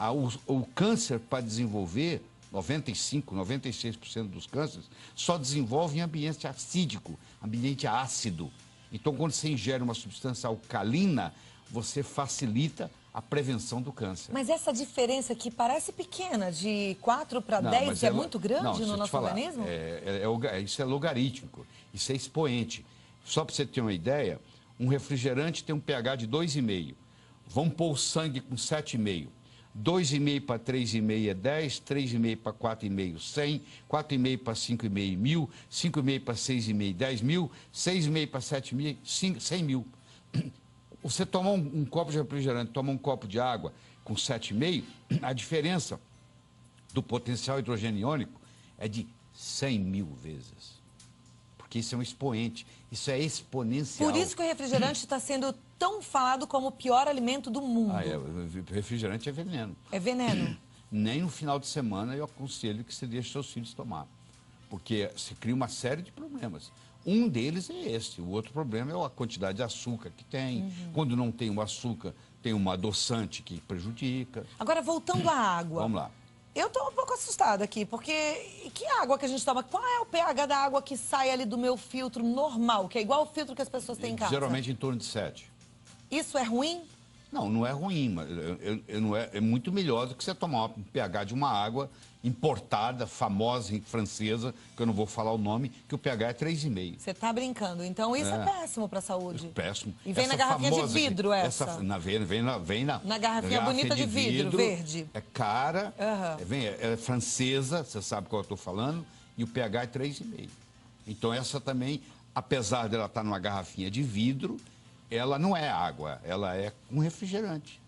a, o, o câncer para desenvolver, 95, 96% dos cânceres, só desenvolve em ambiente acídico, ambiente ácido. Então, quando você ingere uma substância alcalina, você facilita a prevenção do câncer. Mas essa diferença que parece pequena, de 4 para 10, é ela... muito grande não, no nosso falar, organismo? É, é, é, isso é logarítmico, isso é expoente. Só para você ter uma ideia, um refrigerante tem um pH de 2,5. Vamos pôr o sangue com 7,5. 2,5 para 3,5 é 10, 3,5 para 4,5, 100, 4,5 para 5,5, 1000, 5,5 para 6,5, 10 mil, 6,5 para 7 mil, 5, 100 mil. Você tomar um, um, copo de refrigerante, tomar um copo de água com 7,5, a diferença do potencial hidrogênio iônico é de 100 mil vezes. Porque isso é um expoente, isso é exponencial. Por isso que o refrigerante está sendo tão falado como o pior alimento do mundo. Ah, é, refrigerante é veneno. É veneno. Nem no final de semana eu aconselho que você deixe seus filhos tomar. Porque se cria uma série de problemas. Um deles é esse. O outro problema é a quantidade de açúcar que tem. Uhum. Quando não tem o açúcar, tem um adoçante que prejudica. Agora, voltando à água. Vamos lá. Eu estou um pouco assustada aqui, porque que água que a gente toma? Qual é o pH da água que sai ali do meu filtro normal, que é igual o filtro que as pessoas têm em casa? Geralmente em torno de 7. Isso é ruim? Não, não é ruim, mas eu, eu não é, é, muito melhor do que você tomar um pH de uma água importada, famosa, francesa, que eu não vou falar o nome, que o pH é 3,5. Você está brincando. Então isso é, é péssimo para a saúde. É péssimo. E vem essa na garrafinha famosa, de vidro essa. essa na, vem, vem, na, vem na, na garrafinha bonita de, de vidro, vidro, verde. É cara, uhum. vem, é, francesa, você sabe que eu estou falando, e o pH é 3,5. Então essa também, apesar dela estar tá numa garrafinha de vidro, ela não é água, ela é um refrigerante.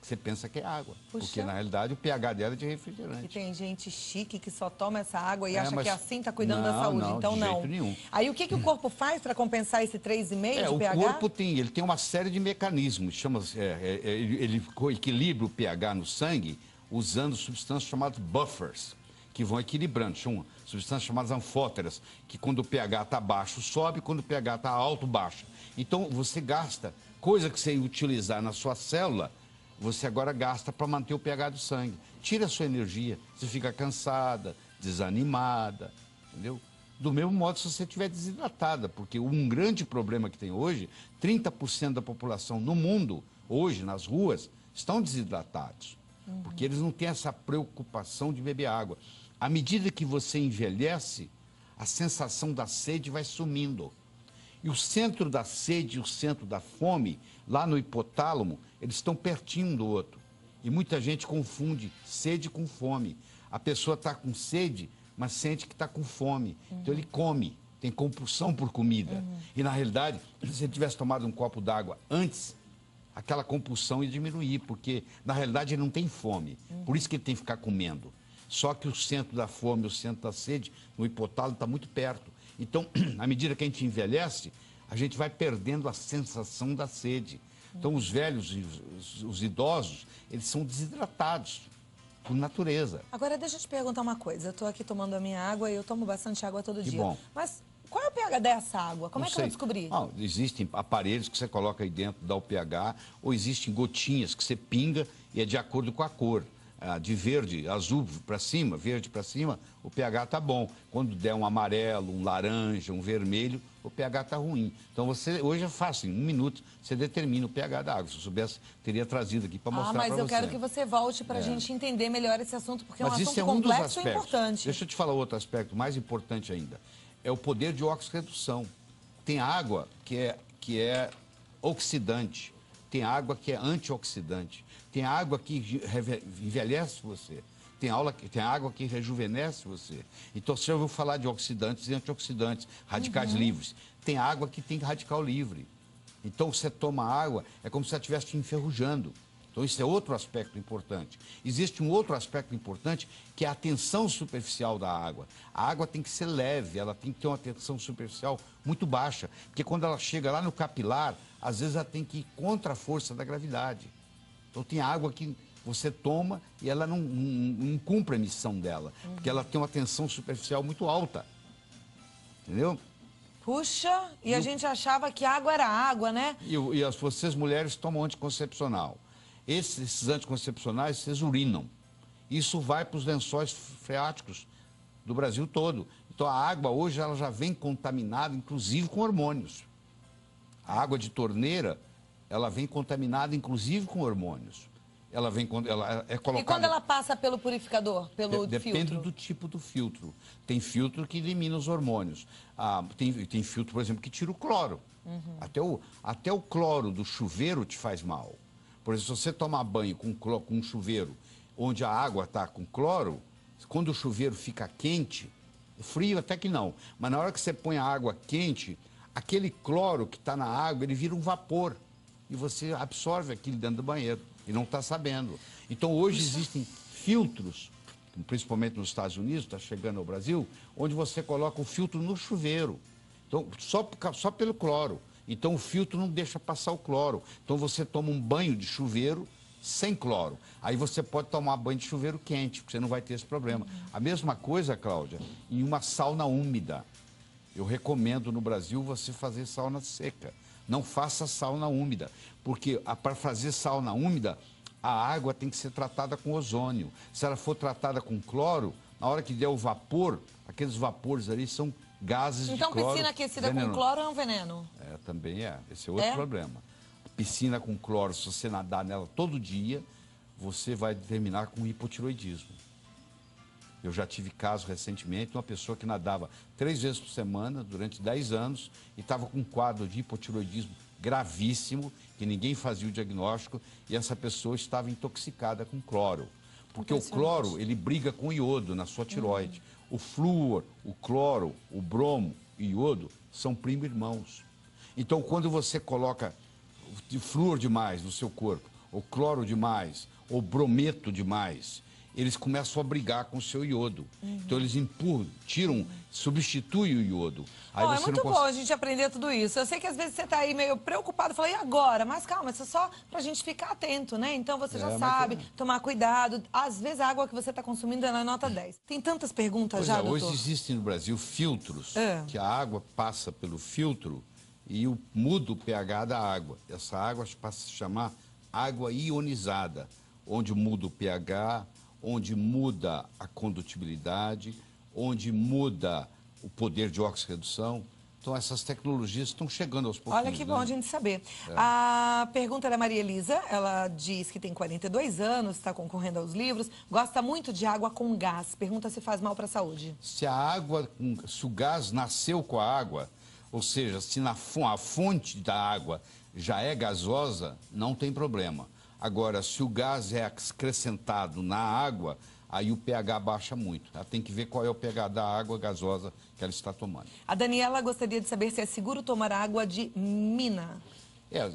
Você pensa que é água, Puxa. porque na realidade o pH dela é de refrigerante. E tem gente chique que só toma essa água e é, acha mas... que é assim está cuidando não, da saúde, não, então de não. Jeito nenhum. Aí o que, que o corpo faz para compensar esse 3,5 é, de o pH? O corpo tem, ele tem uma série de mecanismos, chama é, é, é, ele, ele equilibra o pH no sangue usando substâncias chamadas buffers que vão equilibrando. São substâncias chamadas anfóteras, que quando o pH está baixo, sobe, quando o pH está alto, baixa. Então, você gasta coisa que você ia utilizar na sua célula, você agora gasta para manter o pH do sangue. Tira a sua energia, você fica cansada, desanimada, entendeu? Do mesmo modo se você estiver desidratada, porque um grande problema que tem hoje, 30% da população no mundo, hoje, nas ruas, estão desidratados. Uhum. Porque eles não têm essa preocupação de beber água. À medida que você envelhece, a sensação da sede vai sumindo. E o centro da sede e o centro da fome, lá no hipotálamo, eles estão pertinho um do outro. E muita gente confunde sede com fome. A pessoa está com sede, mas sente que está com fome. Uhum. Então ele come, tem compulsão por comida. Uhum. E na realidade, se ele tivesse tomado um copo d'água antes, aquela compulsão ia diminuir, porque na realidade ele não tem fome. Por isso que ele tem que ficar comendo. Só que o centro da fome, o centro da sede, no hipotálamo está muito perto. Então, à medida que a gente envelhece, a gente vai perdendo a sensação da sede. Então, os velhos, os, os idosos, eles são desidratados por natureza. Agora, deixa eu te perguntar uma coisa. Eu estou aqui tomando a minha água e eu tomo bastante água todo que dia. Bom. Mas qual é o pH dessa água? Como não é que sei. eu descobri? Não, existem aparelhos que você coloca aí dentro, dá o pH, ou existem gotinhas que você pinga e é de acordo com a cor. Ah, de verde, azul para cima, verde para cima, o pH está bom. Quando der um amarelo, um laranja, um vermelho, o pH está ruim. Então você hoje é fácil, em um minuto você determina o pH da água. Se eu soubesse, teria trazido aqui para ah, mostrar para você. Ah, mas eu você. quero que você volte para a é. gente entender melhor esse assunto, porque mas é um assunto é um complexo e importante. Deixa eu te falar outro aspecto mais importante ainda. É o poder de oxirredução. Tem água que é, que é oxidante, tem água que é antioxidante, tem água que envelhece você, tem, aula, tem água que rejuvenesce você. Então, você já ouviu falar de oxidantes e antioxidantes, radicais uhum. livres. Tem água que tem radical livre. Então, você toma água, é como se você estivesse enferrujando. Então, isso é outro aspecto importante. Existe um outro aspecto importante que é a tensão superficial da água. A água tem que ser leve, ela tem que ter uma tensão superficial muito baixa, porque quando ela chega lá no capilar, às vezes ela tem que ir contra a força da gravidade. Então, tem água que você toma e ela não, não, não cumpre a missão dela, uhum. porque ela tem uma tensão superficial muito alta. Entendeu? Puxa, e, e a o... gente achava que água era água, né? E, e as, vocês mulheres tomam anticoncepcional. Esses, esses anticoncepcionais, vocês urinam. Isso vai para os lençóis freáticos do Brasil todo. Então a água hoje ela já vem contaminada, inclusive com hormônios. A água de torneira, ela vem contaminada, inclusive com hormônios. Ela vem ela é colocada. É e quando ela passa pelo purificador, pelo de, filtro? Depende do tipo do filtro. Tem filtro que elimina os hormônios. Ah, tem, tem filtro, por exemplo, que tira o cloro. Uhum. Até, o, até o cloro do chuveiro te faz mal. Por exemplo, se você tomar banho com, cloro, com um chuveiro onde a água está com cloro, quando o chuveiro fica quente, frio até que não, mas na hora que você põe a água quente, aquele cloro que está na água, ele vira um vapor. E você absorve aquilo dentro do banheiro e não está sabendo. Então hoje é existem filtros, principalmente nos Estados Unidos, está chegando ao Brasil, onde você coloca o filtro no chuveiro. Então, só, só pelo cloro. Então o filtro não deixa passar o cloro. Então você toma um banho de chuveiro sem cloro. Aí você pode tomar banho de chuveiro quente, porque você não vai ter esse problema. A mesma coisa, Cláudia, em uma sauna úmida. Eu recomendo no Brasil você fazer sauna seca. Não faça sauna úmida, porque ah, para fazer sauna úmida, a água tem que ser tratada com ozônio. Se ela for tratada com cloro, na hora que der o vapor, aqueles vapores ali são gases então, de cloro. Então, piscina aquecida veneno. com cloro é um veneno? É, também é. Esse é outro é? problema. Piscina com cloro, se você nadar nela todo dia, você vai terminar com hipotiroidismo. Eu já tive caso recentemente de uma pessoa que nadava três vezes por semana durante dez anos e estava com um quadro de hipotiroidismo gravíssimo, que ninguém fazia o diagnóstico, e essa pessoa estava intoxicada com cloro. Porque o cloro, ele briga com o iodo na sua tiroide. Uhum. O flúor, o cloro, o bromo e o iodo são primo irmãos. Então, quando você coloca flúor demais no seu corpo, ou cloro demais, ou brometo demais, eles começam a brigar com o seu iodo. Uhum. Então eles empurram, tiram, substituem o iodo. Aí é muito bom a gente aprender tudo isso. Eu sei que às vezes você está aí meio preocupado, fala, e agora? Mas calma, isso é só para a gente ficar atento, né? Então você é, já sabe, é. tomar cuidado. Às vezes a água que você está consumindo é na nota 10. É. Tem tantas perguntas pois já, é, doutor? Hoje existem no Brasil filtros, é. que a água passa pelo filtro e muda o pH da água. Essa água passa a se chamar água ionizada, onde muda o pH, onde muda a condutibilidade, onde muda o poder de oxirredução. Então, essas tecnologias estão chegando aos poucos. Olha que bom né? a gente saber. É. A pergunta é da Maria Elisa, ela diz que tem 42 anos, está concorrendo aos livros, gosta muito de água com gás. Pergunta se faz mal para a saúde. Se a água, se o gás nasceu com a água, ou seja, se na, a fonte da água já é gasosa, não tem problema. Agora, se o gás é acrescentado na água, aí o pH baixa muito. Ela tem que ver qual é o pH da água gasosa que ela está tomando. A Daniela gostaria de saber se é seguro tomar água de mina. É,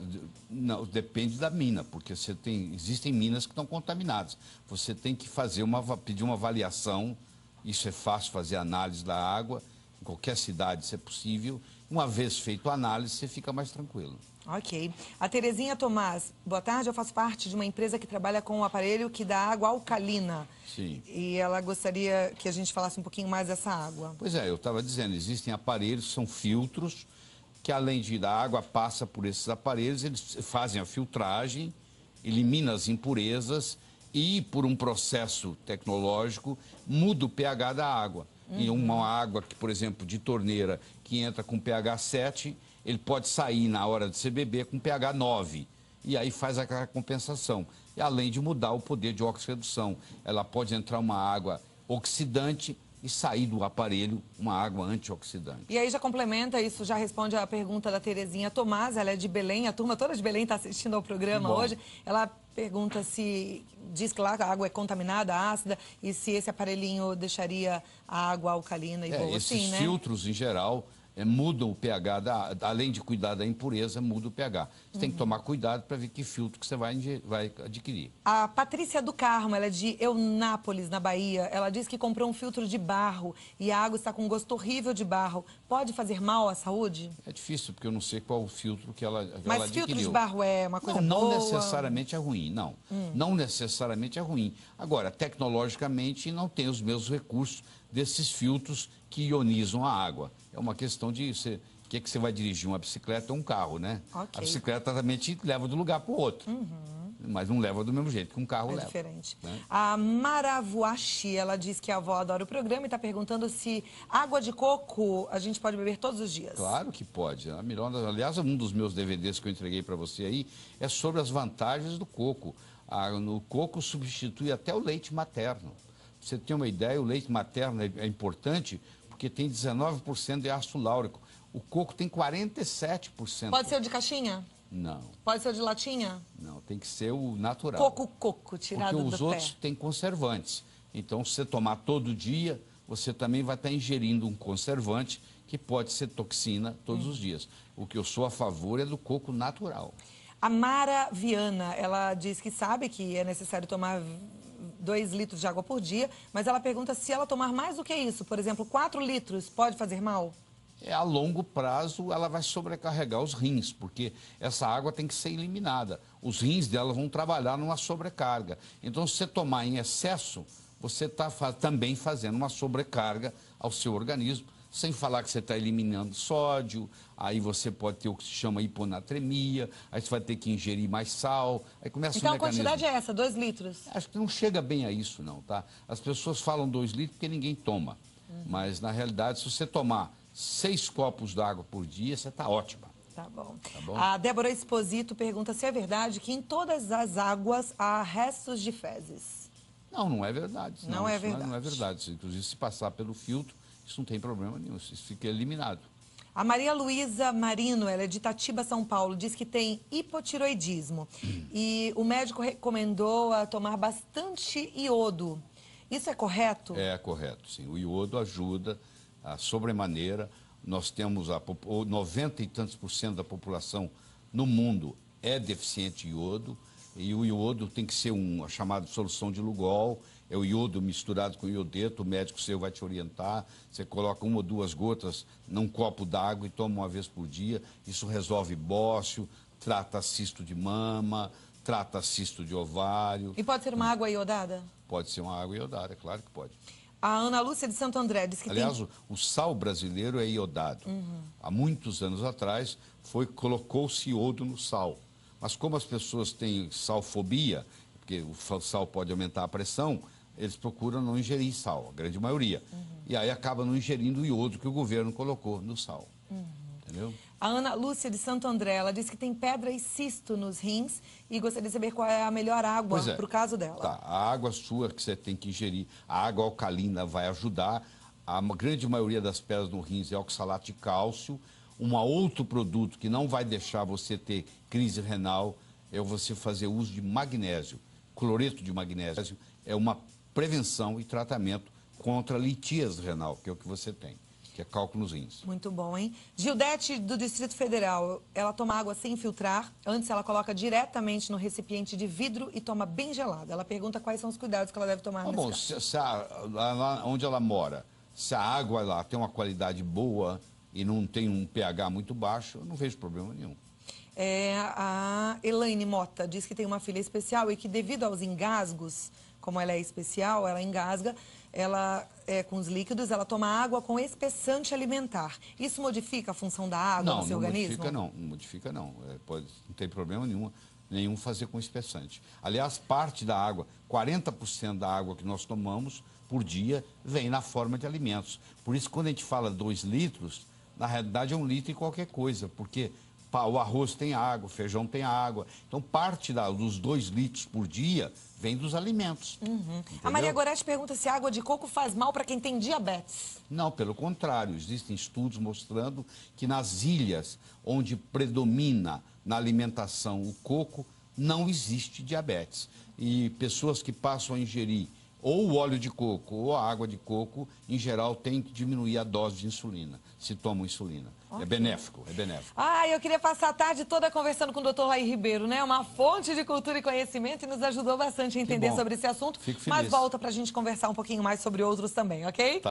não, depende da mina, porque você tem, existem minas que estão contaminadas. Você tem que fazer uma, pedir uma avaliação, isso é fácil fazer análise da água, em qualquer cidade, isso é possível. Uma vez feito a análise, você fica mais tranquilo. Ok. A Terezinha Tomás, boa tarde. Eu faço parte de uma empresa que trabalha com um aparelho que dá água alcalina. Sim. E ela gostaria que a gente falasse um pouquinho mais dessa água. Pois é, eu estava dizendo, existem aparelhos, são filtros, que além de da água passa por esses aparelhos, eles fazem a filtragem, elimina as impurezas e, por um processo tecnológico, muda o pH da água. Uhum. E uma água que, por exemplo, de torneira que entra com pH 7 ele pode sair na hora de ser bebê com pH 9 e aí faz aquela compensação. E além de mudar o poder de oxirredução, ela pode entrar uma água oxidante e sair do aparelho uma água antioxidante. E aí já complementa isso, já responde a pergunta da Terezinha Tomás, ela é de Belém, a turma toda de Belém está assistindo ao programa hoje. Ela pergunta se, diz que lá a água é contaminada, ácida, e se esse aparelhinho deixaria a água alcalina e é, boa. Esses Sim, né? filtros, em geral, é, mudam o pH, da, além de cuidar da impureza, muda o pH. Você uhum. tem que tomar cuidado para ver que filtro que você vai, vai adquirir. A Patrícia do Carmo, ela é de Eunápolis, na Bahia, ela diz que comprou um filtro de barro e a água está com um gosto horrível de barro. Pode fazer mal à saúde? É difícil, porque eu não sei qual o filtro que ela, Mas ela adquiriu. Mas filtro de barro é uma coisa não, boa? Não necessariamente é ruim, não. Hum. Não necessariamente é ruim. Agora, tecnologicamente, não tem os mesmos recursos desses filtros que ionizam a água. É uma questão de você, o que, é que você vai dirigir, uma bicicleta ou um carro, né? Okay. A bicicleta também te leva de um lugar para o outro. Uhum. Mas não leva do mesmo jeito que um carro é leva. É diferente. Né? A Maravuachi ela diz que a avó adora o programa e está perguntando se água de coco a gente pode beber todos os dias. Claro que pode. A melhor, aliás, um dos meus DVDs que eu entreguei para você aí é sobre as vantagens do coco. A, no coco substitui até o leite materno você tem uma ideia, o leite materno é, é importante porque tem 19% de ácido láurico. O coco tem 47%. Pode ser o de caixinha? Não. Pode ser o de latinha? Não, tem que ser o natural. Coco coco, tirado porque do pé. Porque os outros têm conservantes. Então, se você tomar todo dia, você também vai estar tá ingerindo um conservante que pode ser toxina todos hum. os dias. O que eu sou a favor é do coco natural. A Mara Viana, ela diz que sabe que é necessário tomar 2 litros de água por dia, mas ela pergunta se ela tomar mais do que isso, por exemplo, 4 litros, pode fazer mal? É, a longo prazo ela vai sobrecarregar os rins, porque essa água tem que ser eliminada. Os rins dela vão trabalhar numa sobrecarga. Então, se você tomar em excesso, você está também fazendo uma sobrecarga ao seu organismo sem falar que você está eliminando sódio, aí você pode ter o que se chama hiponatremia, aí você vai ter que ingerir mais sal, aí começa então, um Então a quantidade é essa, dois litros? Acho que não chega bem a isso não, tá? As pessoas falam dois litros porque ninguém toma, uhum. mas na realidade se você tomar seis copos d'água por dia, você está ótima. Tá bom. tá bom. A Débora Esposito pergunta se é verdade que em todas as águas há restos de fezes. Não, não é verdade. Não, não é verdade. É, não é verdade. Inclusive, se passar pelo filtro, isso não tem problema nenhum, isso fica eliminado. A Maria Luísa Marino, ela é de Itatiba, São Paulo, diz que tem hipotiroidismo. Hum. E o médico recomendou a tomar bastante iodo. Isso é correto? É correto, sim. O iodo ajuda a sobremaneira. Nós temos a 90 e tantos por cento da população no mundo é deficiente de iodo. E o iodo tem que ser uma chamada solução de Lugol é o iodo misturado com iodeto, o médico seu vai te orientar, você coloca uma ou duas gotas num copo d'água e toma uma vez por dia, isso resolve bócio, trata cisto de mama, trata cisto de ovário. E pode ser uma água iodada? Pode ser uma água iodada, é claro que pode. A Ana Lúcia de Santo André diz que Aliás, tem... o, o sal brasileiro é iodado. Uhum. Há muitos anos atrás, foi colocou-se iodo no sal. Mas como as pessoas têm salfobia, porque o sal pode aumentar a pressão, eles procuram não ingerir sal, a grande maioria. Uhum. E aí acaba não ingerindo o iodo que o governo colocou no sal. Uhum. Entendeu? A Ana Lúcia de Santo André, ela diz que tem pedra e cisto nos rins e gostaria de saber qual é a melhor água é. para o caso dela. Tá, a água sua que você tem que ingerir, a água alcalina vai ajudar. A grande maioria das pedras no rins é oxalato de cálcio. Um outro produto que não vai deixar você ter crise renal é você fazer uso de magnésio. Cloreto de magnésio é uma prevenção e tratamento contra litias renal, que é o que você tem, que é cálculos rins. Muito bom, hein? Gildete do Distrito Federal, ela toma água sem filtrar, antes ela coloca diretamente no recipiente de vidro e toma bem gelada. Ela pergunta quais são os cuidados que ela deve tomar. Ah, bom, se, se a, lá onde ela mora, se a água lá tem uma qualidade boa e não tem um pH muito baixo, eu não vejo problema nenhum. É, a Elaine Mota diz que tem uma filha especial e que, devido aos engasgos, como ela é especial, ela engasga, ela é, com os líquidos, ela toma água com espessante alimentar. Isso modifica a função da água não, no seu não organismo? Modifica, não, não modifica não. É, pode, não tem problema nenhum, nenhum fazer com espessante. Aliás, parte da água, 40% da água que nós tomamos por dia vem na forma de alimentos. Por isso, quando a gente fala 2 litros, na realidade é um litro e qualquer coisa, porque o arroz tem água, o feijão tem água. Então, parte da, dos 2 litros por dia vem dos alimentos. Uhum. A ah, Maria Gorete pergunta se a água de coco faz mal para quem tem diabetes. Não, pelo contrário. Existem estudos mostrando que nas ilhas onde predomina na alimentação o coco, não existe diabetes. E pessoas que passam a ingerir ou o óleo de coco ou a água de coco, em geral, tem que diminuir a dose de insulina, se toma insulina. É okay. É benéfico, é benéfico. Ah, eu queria passar a tarde toda conversando com o doutor Laí Ribeiro, né? Uma fonte de cultura e conhecimento e nos ajudou bastante a entender sobre esse assunto. Fico feliz. Mas volta para a gente conversar um pouquinho mais sobre outros também, ok? Tá.